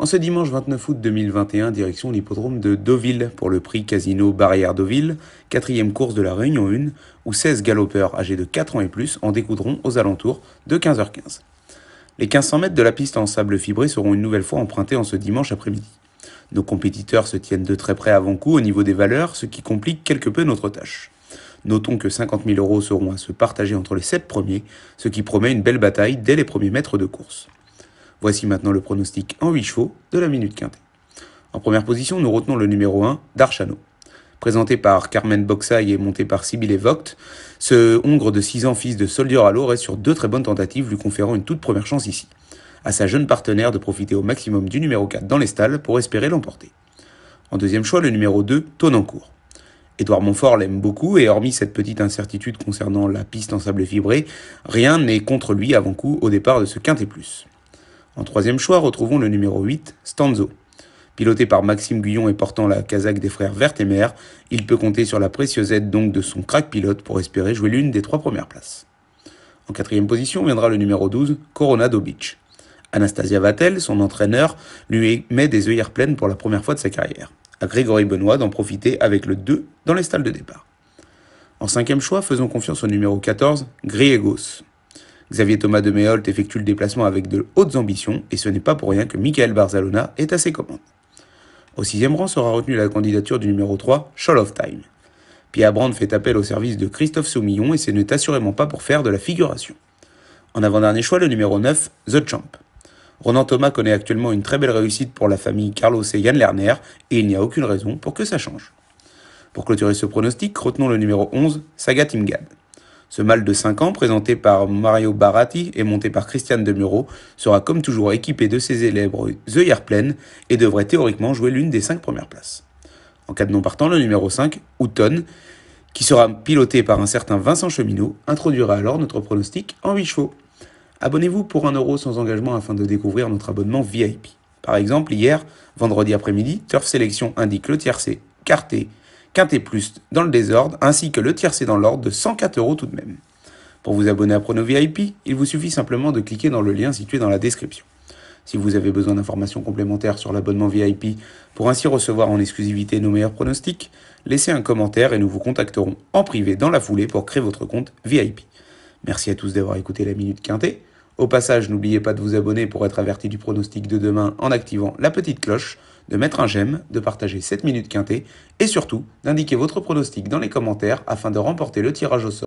En ce dimanche 29 août 2021, direction l'hippodrome de Deauville pour le prix Casino Barrière Deauville, quatrième course de la Réunion 1, où 16 galopeurs âgés de 4 ans et plus en découdront aux alentours de 15h15. Les 1500 mètres de la piste en sable fibré seront une nouvelle fois empruntés en ce dimanche après-midi. Nos compétiteurs se tiennent de très près avant coup au niveau des valeurs, ce qui complique quelque peu notre tâche. Notons que 50 000 euros seront à se partager entre les 7 premiers, ce qui promet une belle bataille dès les premiers mètres de course. Voici maintenant le pronostic en 8 chevaux de la Minute Quintée. En première position, nous retenons le numéro 1, Darchano. Présenté par Carmen Boxaï et monté par Sibylle Evocht, ce Hongre de 6 ans, fils de Soldier Halo, reste sur deux très bonnes tentatives, lui conférant une toute première chance ici. À sa jeune partenaire de profiter au maximum du numéro 4 dans les stalles pour espérer l'emporter. En deuxième choix, le numéro 2, Tonancourt. Édouard Montfort l'aime beaucoup et hormis cette petite incertitude concernant la piste en sable fibré, rien n'est contre lui avant coup au départ de ce quintet plus. En troisième choix, retrouvons le numéro 8, Stanzo. Piloté par Maxime Guyon et portant la casaque des frères Vertemer, il peut compter sur la précieuse aide donc de son crack pilote pour espérer jouer l'une des trois premières places. En quatrième position viendra le numéro 12, Corona Beach. Anastasia Vatel, son entraîneur, lui met des œillères pleines pour la première fois de sa carrière. À Grégory Benoît d'en profiter avec le 2 dans les stalles de départ. En cinquième choix, faisons confiance au numéro 14, Griegos. Xavier Thomas de Méholt effectue le déplacement avec de hautes ambitions et ce n'est pas pour rien que Michael Barzalona est à ses commandes. Au sixième rang sera retenue la candidature du numéro 3, Shoal of Time. Pierre Brand fait appel au service de Christophe Soumillon et ce n'est assurément pas pour faire de la figuration. En avant-dernier choix, le numéro 9, The Champ. Ronan Thomas connaît actuellement une très belle réussite pour la famille Carlos et Yann Lerner et il n'y a aucune raison pour que ça change. Pour clôturer ce pronostic, retenons le numéro 11, Saga Timgad. Ce mâle de 5 ans, présenté par Mario Baratti et monté par Christiane Demuro, sera comme toujours équipé de ses The œillères pleines et devrait théoriquement jouer l'une des 5 premières places. En cas de non partant, le numéro 5, Houton, qui sera piloté par un certain Vincent Cheminot, introduira alors notre pronostic en 8 chevaux. Abonnez-vous pour 1€ euro sans engagement afin de découvrir notre abonnement VIP. Par exemple, hier, vendredi après-midi, Turf Sélection indique le tiercé, carté, quintet plus dans le désordre, ainsi que le tiercé dans l'ordre de 104 euros tout de même. Pour vous abonner à Prono VIP, il vous suffit simplement de cliquer dans le lien situé dans la description. Si vous avez besoin d'informations complémentaires sur l'abonnement VIP pour ainsi recevoir en exclusivité nos meilleurs pronostics, laissez un commentaire et nous vous contacterons en privé dans la foulée pour créer votre compte VIP. Merci à tous d'avoir écouté la Minute Quintet. Au passage, n'oubliez pas de vous abonner pour être averti du pronostic de demain en activant la petite cloche de mettre un j'aime, de partager 7 minutes quintet et surtout d'indiquer votre pronostic dans les commentaires afin de remporter le tirage au sort.